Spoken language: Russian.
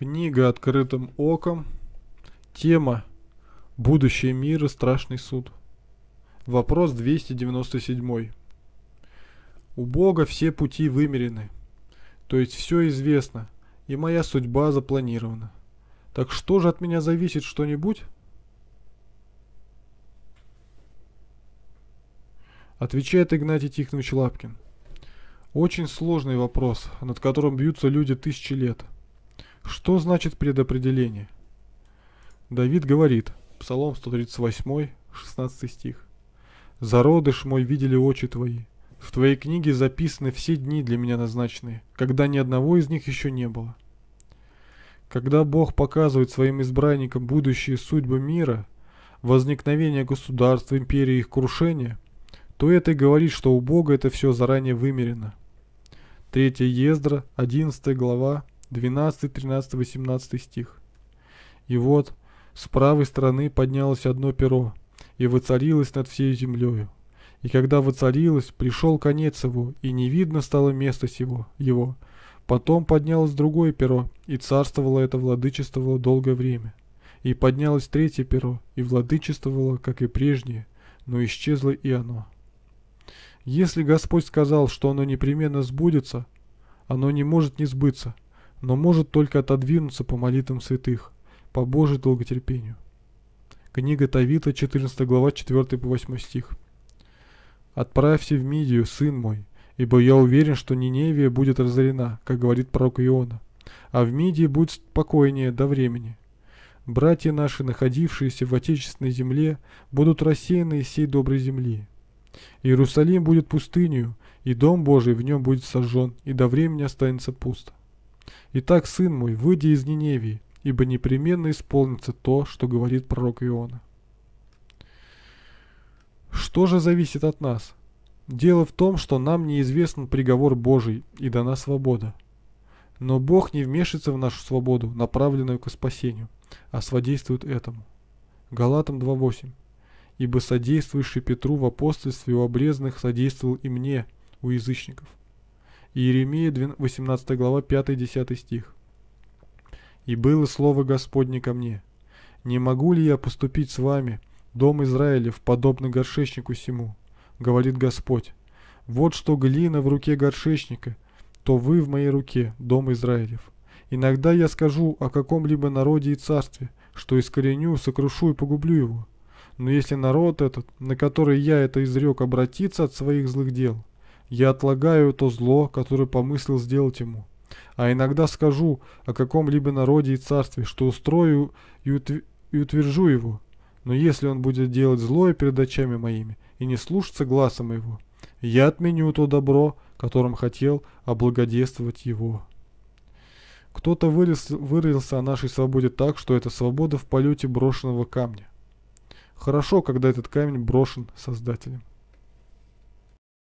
Книга «Открытым оком». Тема «Будущее мира. Страшный суд». Вопрос 297. У Бога все пути вымерены, то есть все известно, и моя судьба запланирована. Так что же от меня зависит что-нибудь? Отвечает Игнатий Тихонович Лапкин. Очень сложный вопрос, над которым бьются люди тысячи лет – что значит предопределение? Давид говорит, Псалом 138, 16 стих. «Зародыш мой видели очи твои. В твоей книге записаны все дни для меня назначенные, когда ни одного из них еще не было». Когда Бог показывает своим избранникам будущие судьбы мира, возникновение государств, империи и их крушение, то это и говорит, что у Бога это все заранее вымерено. 3 Ездра, 11 глава, 12, 13, 18 стих. И вот с правой стороны поднялось одно перо, и воцарилось над всей землею. И когда воцарилось, пришел конец его, и не видно стало места сего, его. Потом поднялось другое перо, и царствовало это владычествовало долгое время. И поднялось третье перо, и владычествовало, как и прежнее, но исчезло и оно. Если Господь сказал, что оно непременно сбудется, оно не может не сбыться – но может только отодвинуться по молитвам святых, по Божьей долготерпению. Книга Тавита, 14 глава, 4 по 8 стих. «Отправься в Мидию, сын мой, ибо я уверен, что Ниневия будет разорена, как говорит пророк Иона, а в Мидии будет спокойнее до времени. Братья наши, находившиеся в отечественной земле, будут рассеяны из всей доброй земли. Иерусалим будет пустынью, и дом Божий в нем будет сожжен, и до времени останется пусто. Итак, сын мой, выйди из Ниневии, ибо непременно исполнится то, что говорит пророк Иона. Что же зависит от нас? Дело в том, что нам неизвестен приговор Божий и дана свобода. Но Бог не вмешивается в нашу свободу, направленную к спасению, а содействует этому. Галатам 2.8 «Ибо содействующий Петру в апостольстве у обрезанных содействовал и мне, у язычников». Иеремия 18 глава 5-10 стих. «И было слово Господне ко мне, не могу ли я поступить с вами, дом Израилев, подобно горшечнику сему?» говорит Господь. «Вот что глина в руке горшечника, то вы в моей руке, дом Израилев. Иногда я скажу о каком-либо народе и царстве, что искореню, сокрушу и погублю его. Но если народ этот, на который я это изрек, обратится от своих злых дел, я отлагаю то зло, которое помыслил сделать ему. А иногда скажу о каком-либо народе и царстве, что устрою и, утв... утвержу его. Но если он будет делать злое перед очами моими и не слушаться глаза моего, я отменю то добро, которым хотел облагодействовать его. Кто-то выразился о нашей свободе так, что это свобода в полете брошенного камня. Хорошо, когда этот камень брошен Создателем.